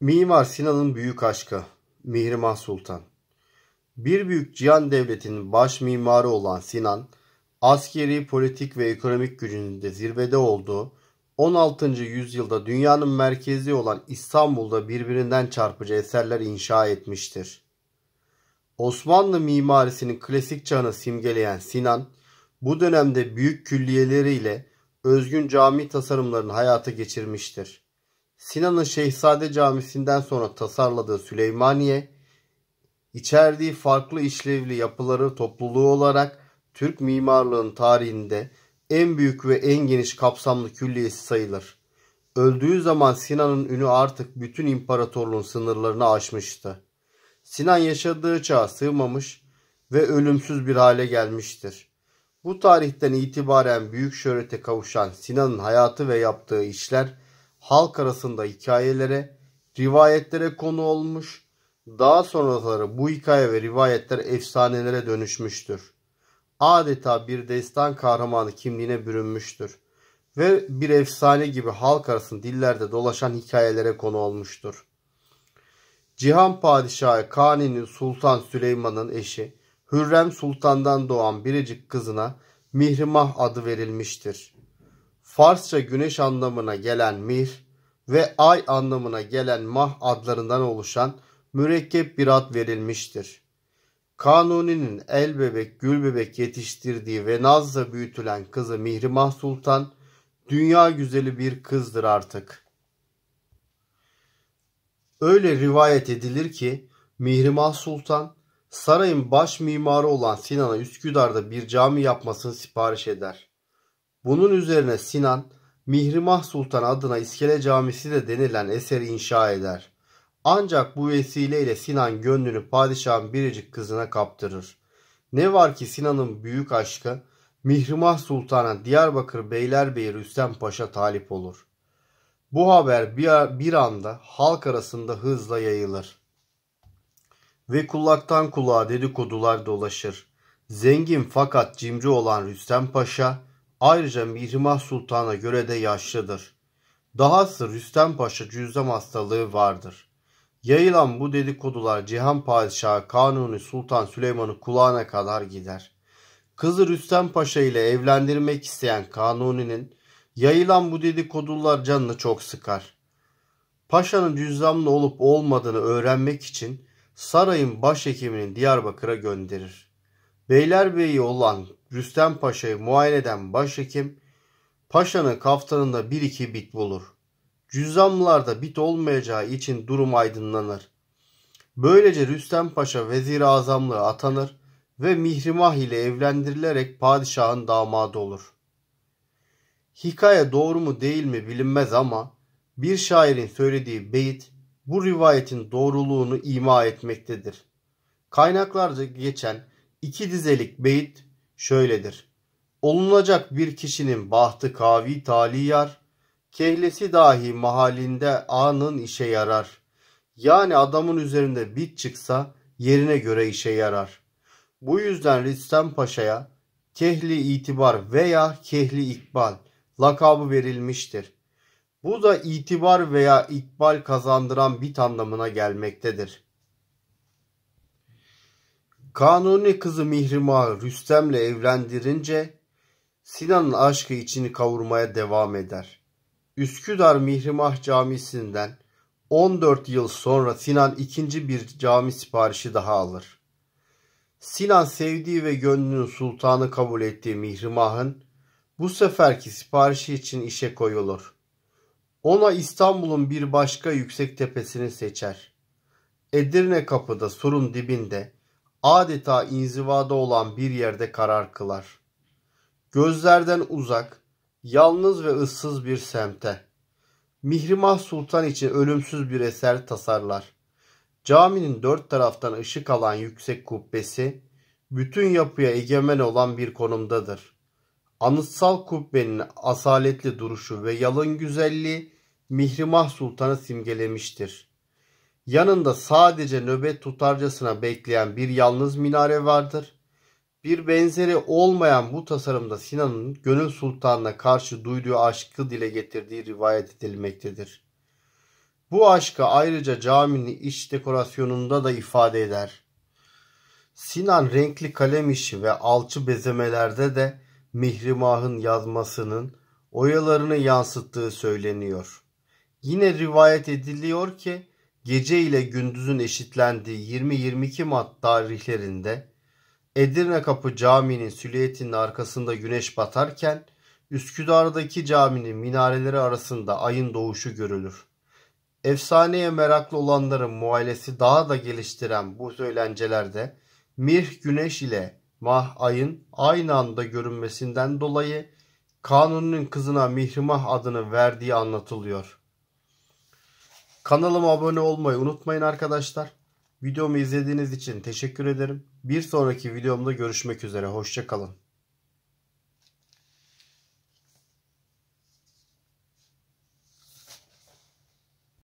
Mimar Sinan'ın büyük aşkı Mihrimah Sultan Bir büyük cihan devletinin baş mimarı olan Sinan, askeri, politik ve ekonomik gücünde zirvede olduğu 16. yüzyılda dünyanın merkezi olan İstanbul'da birbirinden çarpıcı eserler inşa etmiştir. Osmanlı mimarisinin klasik çağını simgeleyen Sinan, bu dönemde büyük külliyeleriyle özgün cami tasarımlarını hayata geçirmiştir. Sinan'ın Şehzade Camisi'nden sonra tasarladığı Süleymaniye, içerdiği farklı işlevli yapıları topluluğu olarak Türk mimarlığın tarihinde en büyük ve en geniş kapsamlı külliyesi sayılır. Öldüğü zaman Sinan'ın ünü artık bütün imparatorluğun sınırlarını aşmıştı. Sinan yaşadığı çağa sığmamış ve ölümsüz bir hale gelmiştir. Bu tarihten itibaren büyük şöhrete kavuşan Sinan'ın hayatı ve yaptığı işler halk arasında hikayelere, rivayetlere konu olmuş. Daha sonraları bu hikaye ve rivayetler efsanelere dönüşmüştür. Adeta bir destan kahramanı kimliğine bürünmüştür ve bir efsane gibi halk arasında dillerde dolaşan hikayelere konu olmuştur. Cihan Padişahı Kanuni Sultan Süleyman'ın eşi Hürrem Sultan'dan doğan biricik kızına Mihrimah adı verilmiştir. Farsça güneş anlamına gelen Mir ve ay anlamına gelen Mah adlarından oluşan mürekkep bir ad verilmiştir. Kanuni'nin el bebek gül bebek yetiştirdiği ve nazla büyütülen kızı Mihrimah Sultan dünya güzeli bir kızdır artık. Öyle rivayet edilir ki Mihrimah Sultan sarayın baş mimarı olan Sinan'a Üsküdar'da bir cami yapmasını sipariş eder. Bunun üzerine Sinan Mihrimah Sultan adına İskele Camisi de denilen eseri inşa eder. Ancak bu vesileyle Sinan gönlünü padişahın biricik kızına kaptırır. Ne var ki Sinan'ın büyük aşkı Mihrimah Sultan'a Diyarbakır Beylerbeyi Rüstem Paşa talip olur. Bu haber bir anda halk arasında hızla yayılır. Ve kulaktan kulağa dedikodular dolaşır. Zengin fakat cimri olan Rüstem Paşa Ayrıca Mihrimah Sultan'a göre de yaşlıdır. Dahası Rüstem Paşa cüzdem hastalığı vardır. Yayılan bu dedikodular Cihan Padişahı Kanuni Sultan Süleyman'ı kulağına kadar gider. Kızı Rüstem Paşa ile evlendirmek isteyen Kanuni'nin yayılan bu dedikodular canını çok sıkar. Paşa'nın cüzdanlı olup olmadığını öğrenmek için sarayın başhekimini Diyarbakır'a gönderir. Beylerbeyi olan Rüstem Paşa'yı muayeneden başhekim, Paşa'nın kaftanında bir iki bit bulur. Cüzzamlarda bit olmayacağı için durum aydınlanır. Böylece Rüstem Paşa vezir azamlığı atanır ve Mihrimah ile evlendirilerek padişahın damadı olur. Hikaye doğru mu değil mi bilinmez ama bir şairin söylediği beyit bu rivayetin doğruluğunu ima etmektedir. Kaynaklarca geçen iki dizelik beyit şöyledir. Olunacak bir kişinin bahtı kavi taliyar, kehlesi dahi mahalinde anın işe yarar. Yani adamın üzerinde bit çıksa yerine göre işe yarar. Bu yüzden Rüstem Paşa'ya kehli itibar veya kehli ikbal lakabı verilmiştir. Bu da itibar veya ikbal kazandıran bit anlamına gelmektedir. Kanuni kızı Mihrimah'ı Rüstem'le evlendirince Sinan'ın aşkı içini kavurmaya devam eder. Üsküdar Mihrimah Camisi'nden 14 yıl sonra Sinan ikinci bir cami siparişi daha alır. Sinan sevdiği ve gönlünün sultanı kabul ettiği Mihrimah'ın bu seferki siparişi için işe koyulur. Ona İstanbul'un bir başka yüksek tepesini seçer. Edirne kapıda surun dibinde adeta inzivada olan bir yerde karar kılar. Gözlerden uzak, yalnız ve ıssız bir semte. Mihrimah Sultan için ölümsüz bir eser tasarlar. Caminin dört taraftan ışık alan yüksek kubbesi, bütün yapıya egemen olan bir konumdadır. Anıtsal kubbenin asaletli duruşu ve yalın güzelliği Mihrimah Sultan'ı simgelemiştir. Yanında sadece nöbet tutarcasına bekleyen bir yalnız minare vardır. Bir benzeri olmayan bu tasarımda Sinan'ın Gönül Sultan'la karşı duyduğu aşkı dile getirdiği rivayet edilmektedir. Bu aşkı ayrıca caminin iç dekorasyonunda da ifade eder. Sinan renkli kalem işi ve alçı bezemelerde de Mihrimah'ın yazmasının oyalarını yansıttığı söyleniyor. Yine rivayet ediliyor ki gece ile gündüzün eşitlendiği 20-22 Mart tarihlerinde Edirne Kapı Camii'nin silüetinin arkasında güneş batarken Üsküdar'daki caminin minareleri arasında ayın doğuşu görülür. Efsaneye meraklı olanların muayelesi daha da geliştiren bu söylencelerde Mirh güneş ile Mah ayın aynı anda görünmesinden dolayı Kanun'un kızına Mihrimah adını verdiği anlatılıyor. Kanalıma abone olmayı unutmayın arkadaşlar. Videomu izlediğiniz için teşekkür ederim. Bir sonraki videomda görüşmek üzere. Hoşçakalın.